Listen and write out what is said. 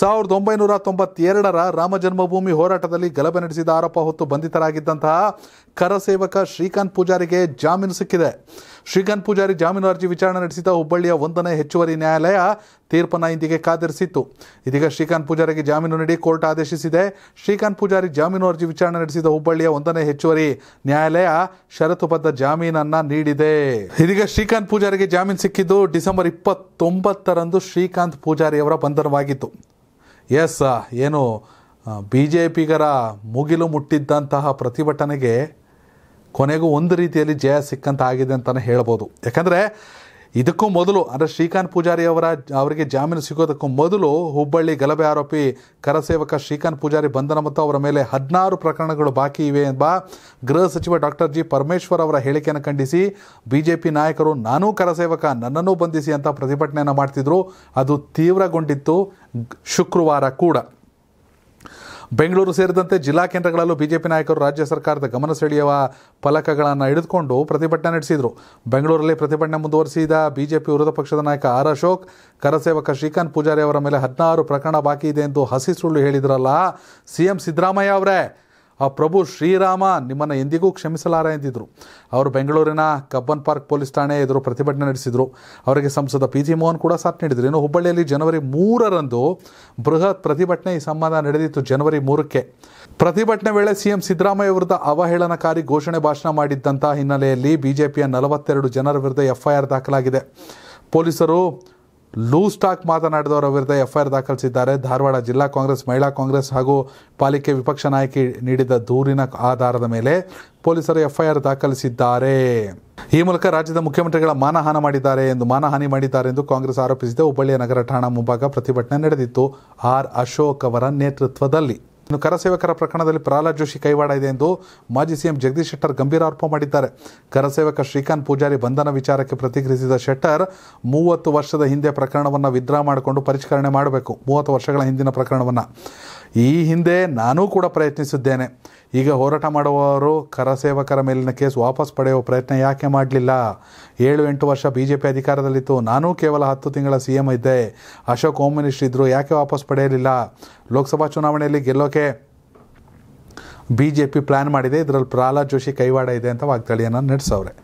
ಸಾವಿರದ ಒಂಬೈನೂರ ತೊಂಬತ್ತೆರಡರ ರಾಮ ಜನ್ಮಭೂಮಿ ಹೋರಾಟದಲ್ಲಿ ಗಲಭೆ ನಡೆಸಿದ ಆರೋಪ ಹೊತ್ತು ಬಂಧಿತರಾಗಿದ್ದಂತಹ ಕರಸೇವಕ ಶ್ರೀಕಾಂತ್ ಪೂಜಾರಿಗೆ ಜಾಮೀನು ಸಿಕ್ಕಿದೆ ಶ್ರೀಕಾಂತ್ ಪೂಜಾರಿ ಜಾಮೀನು ಅರ್ಜಿ ವಿಚಾರಣೆ ನಡೆಸಿದ ಹುಬ್ಬಳ್ಳಿಯ ಒಂದನೇ ಹೆಚ್ಚುವರಿ ನ್ಯಾಯಾಲಯ ತೀರ್ಪನ್ನು ಇಂದಿಗೆ ಕಾದಿರಿಸಿತ್ತು ಇದೀಗ ಶ್ರೀಕಾಂತ್ ಪೂಜಾರಿಗೆ ಜಾಮೀನು ನೀಡಿ ಕೋರ್ಟ್ ಆದೇಶಿಸಿದೆ ಶ್ರೀಕಾಂತ್ ಪೂಜಾರಿ ಜಾಮೀನು ಅರ್ಜಿ ವಿಚಾರಣೆ ನಡೆಸಿದ ಹುಬ್ಬಳ್ಳಿಯ ಒಂದನೇ ಹೆಚ್ಚುವರಿ ನ್ಯಾಯಾಲಯ ಷರತ್ತುಬದ್ಧ ಜಾಮೀನನ್ನು ನೀಡಿದೆ ಇದೀಗ ಶ್ರೀಕಾಂತ್ ಪೂಜಾರಿಗೆ ಜಾಮೀನು ಸಿಕ್ಕಿದ್ದು ಡಿಸೆಂಬರ್ ಇಪ್ಪತ್ತೊಂಬತ್ತರಂದು ಶ್ರೀಕಾಂತ್ ಪೂಜಾರಿಯವರ ಬಂಧನವಾಗಿತ್ತು ಎಸ್ ಏನು ಬಿ ಜೆ ಪಿಗರ ಮುಗಿಲು ಮುಟ್ಟಿದ್ದಂತಹ ಪ್ರತಿಭಟನೆಗೆ ಕೊನೆಗೂ ಒಂದು ರೀತಿಯಲ್ಲಿ ಜಯ ಸಿಕ್ಕಂತ ಆಗಿದೆ ಅಂತಲೇ ಹೇಳ್ಬೋದು ಯಾಕಂದರೆ ಇದಕ್ಕೂ ಮೊದಲು ಅಂದರೆ ಶ್ರೀಕಾಂತ್ ಪೂಜಾರಿ ಅವರ ಅವರಿಗೆ ಜಾಮೀನು ಸಿಗೋದಕ್ಕೂ ಮೊದಲು ಹುಬ್ಬಳ್ಳಿ ಗಲಭೆ ಆರೋಪಿ ಕರಸೇವಕ ಶ್ರೀಕಾಂತ್ ಪೂಜಾರಿ ಬಂಧನ ಮತ್ತು ಅವರ ಮೇಲೆ ಹದಿನಾರು ಪ್ರಕರಣಗಳು ಬಾಕಿ ಇವೆ ಎಂಬ ಗೃಹ ಸಚಿವ ಡಾಕ್ಟರ್ ಜಿ ಪರಮೇಶ್ವರ್ ಅವರ ಹೇಳಿಕೆಯನ್ನು ಖಂಡಿಸಿ ಬಿ ಜೆ ಪಿ ನಾಯಕರು ನಾನೂ ಕರಸೇವಕ ನನ್ನನ್ನು ಬಂಧಿಸಿ ಅಂತ ಪ್ರತಿಭಟನೆಯನ್ನು ಮಾಡ್ತಿದ್ರು ಅದು ತೀವ್ರಗೊಂಡಿತ್ತು ಶುಕ್ರವಾರ ಕೂಡ ಬೆಂಗಳೂರು ಸೇರಿದಂತೆ ಜಿಲ್ಲಾ ಕೇಂದ್ರಗಳಲ್ಲೂ ಬಿಜೆಪಿ ನಾಯಕರು ರಾಜ್ಯ ಸರ್ಕಾರದ ಗಮನ ಸೆಳೆಯುವ ಫಲಕಗಳನ್ನು ಹಿಡಿದುಕೊಂಡು ಪ್ರತಿಭಟನೆ ನಡೆಸಿದರು ಬೆಂಗಳೂರಲ್ಲಿ ಪ್ರತಿಭಟನೆ ಮುಂದುವರಿಸಿದ ಬಿಜೆಪಿ ವಿರೋಧ ಪಕ್ಷದ ನಾಯಕ ಆರ್ ಅಶೋಕ್ ಕರಸೇವಕ ಶ್ರೀಕಾಂತ್ ಪೂಜಾರಿ ಅವರ ಮೇಲೆ ಹದಿನಾರು ಪ್ರಕರಣ ಬಾಕಿ ಇದೆ ಎಂದು ಹಸಿ ಸುಳ್ಳು ಹೇಳಿದ್ರಲ್ಲ ಸಿಎಂ ಸಿದ್ದರಾಮಯ್ಯ ಅವರೇ ಆ ಪ್ರಭು ಶ್ರೀರಾಮ ನಿಮ್ಮನ್ನು ಎಂದಿಗೂ ಕ್ಷಮಿಸಲಾರ ಎಂದಿದ್ದರು ಅವರು ಬೆಂಗಳೂರಿನ ಕಬ್ಬನ್ ಪಾರ್ಕ್ ಪೊಲೀಸ್ ಠಾಣೆ ಎದುರು ಪ್ರತಿಭಟನೆ ನಡೆಸಿದರು ಅವರಿಗೆ ಸಂಸದ ಪಿ ಜಿ ಮೋಹನ್ ಕೂಡ ಸಾಥ್ ನೀಡಿದರು ಇನ್ನು ಹುಬ್ಬಳ್ಳಿಯಲ್ಲಿ ಜನವರಿ ಮೂರರಂದು ಬೃಹತ್ ಪ್ರತಿಭಟನೆ ಈ ಸಂಬಂಧ ನಡೆದಿತ್ತು ಜನವರಿ ಮೂರಕ್ಕೆ ಪ್ರತಿಭಟನೆ ವೇಳೆ ಸಿಎಂ ಸಿದ್ದರಾಮಯ್ಯ ವಿರುದ್ಧ ಅವಹೇಳನಕಾರಿ ಘೋಷಣೆ ಭಾಷಣ ಮಾಡಿದ್ದಂತಹ ಹಿನ್ನೆಲೆಯಲ್ಲಿ ಬಿಜೆಪಿಯ ನಲವತ್ತೆರಡು ಜನರ ವಿರುದ್ಧ ಎಫ್ಐಆರ್ ದಾಖಲಾಗಿದೆ ಪೊಲೀಸರು ಲೂಸ್ ಟಾಕ್ ಮಾತನಾಡಿದವರ ವಿರುದ್ಧ ಎಫ್ಐಆರ್ ದಾಖಲಿಸಿದ್ದಾರೆ ಧಾರವಾಡ ಜಿಲ್ಲಾ ಕಾಂಗ್ರೆಸ್ ಮಹಿಳಾ ಕಾಂಗ್ರೆಸ್ ಹಾಗೂ ಪಾಲಿಕೆ ವಿಪಕ್ಷ ನಾಯಕಿ ನೀಡಿದ ದೂರಿನ ಆಧಾರದ ಮೇಲೆ ಪೊಲೀಸರು ಎಫ್ಐಆರ್ ದಾಖಲಿಸಿದ್ದಾರೆ ಈ ಮೂಲಕ ರಾಜ್ಯದ ಮುಖ್ಯಮಂತ್ರಿಗಳ ಮಾನಹಾನ ಮಾಡಿದ್ದಾರೆ ಎಂದು ಮಾನಹಾನಿ ಮಾಡಿದ್ದಾರೆ ಎಂದು ಕಾಂಗ್ರೆಸ್ ಆರೋಪಿಸಿದೆ ಹುಬ್ಬಳ್ಳಿಯ ನಗರ ಠಾಣಾ ಮುಂಭಾಗ ಪ್ರತಿಭಟನೆ ನಡೆದಿತ್ತು ಆರ್ ಅಶೋಕ್ ಅವರ ನೇತೃತ್ವದಲ್ಲಿ ಇನ್ನು ಕರಸೇವಕರ ಪ್ರಕರಣದಲ್ಲಿ ಪ್ರಹ್ಲಾದ್ ಜೋಶಿ ಕೈವಾಡ ಇದೆ ಎಂದು ಮಾಜಿ ಸಿಎಂ ಜಗದೀಶ್ ಶೆಟ್ಟರ್ ಗಂಭೀರ ಆರೋಪ ಮಾಡಿದ್ದಾರೆ ಕರಸೇವಕ ಶ್ರೀಕಾಂತ್ ಪೂಜಾರಿ ಬಂಧನ ವಿಚಾರಕ್ಕೆ ಪ್ರತಿಕ್ರಿಯಿಸಿದ ಶೆಟ್ಟರ್ ಮೂವತ್ತು ವರ್ಷದ ಹಿಂದೆ ಪ್ರಕರಣವನ್ನು ವಿದ್ರಾ ಮಾಡಿಕೊಂಡು ಪರಿಷ್ಕರಣೆ ಮಾಡಬೇಕು ಮೂವತ್ತು ವರ್ಷಗಳ ಹಿಂದಿನ ಪ್ರಕರಣವನ್ನು ಈ ಹಿಂದೆ ನಾನೂ ಕೂಡ ಪ್ರಯತ್ನಿಸಿದ್ದೇನೆ ಈಗ ಹೋರಾಟ ಮಾಡುವವರು ಕರಸೇವಕರ ಮೇಲಿನ ಕೇಸ್ ವಾಪಸ್ ಪಡೆಯುವ ಪ್ರಯತ್ನ ಯಾಕೆ ಮಾಡಲಿಲ್ಲ ಏಳು ಎಂಟು ವರ್ಷ ಬಿ ಜೆ ಪಿ ಅಧಿಕಾರದಲ್ಲಿತ್ತು ನಾನೂ ಕೇವಲ ಹತ್ತು ತಿಂಗಳ ಸಿ ಎಮ್ ಇದ್ದೆ ಅಶೋಕ್ ಹೋಮ್ ಮಿನಿಸ್ಟ್ರ್ ಇದ್ದರು ಯಾಕೆ ವಾಪಸ್ ಪಡೆಯಲಿಲ್ಲ ಲೋಕಸಭಾ ಚುನಾವಣೆಯಲ್ಲಿ ಗೆಲ್ಲೋಕೆ ಬಿ ಜೆ ಪಿ ಪ್ಲ್ಯಾನ್ ಮಾಡಿದೆ ಇದರಲ್ಲಿ ಪ್ರಹ್ಲಾದ್ ಜೋಶಿ ಕೈವಾಡ ಇದೆ ಅಂತ ವಾಗ್ದಾಳಿಯನ್ನು ನಡೆಸವ್ರೆ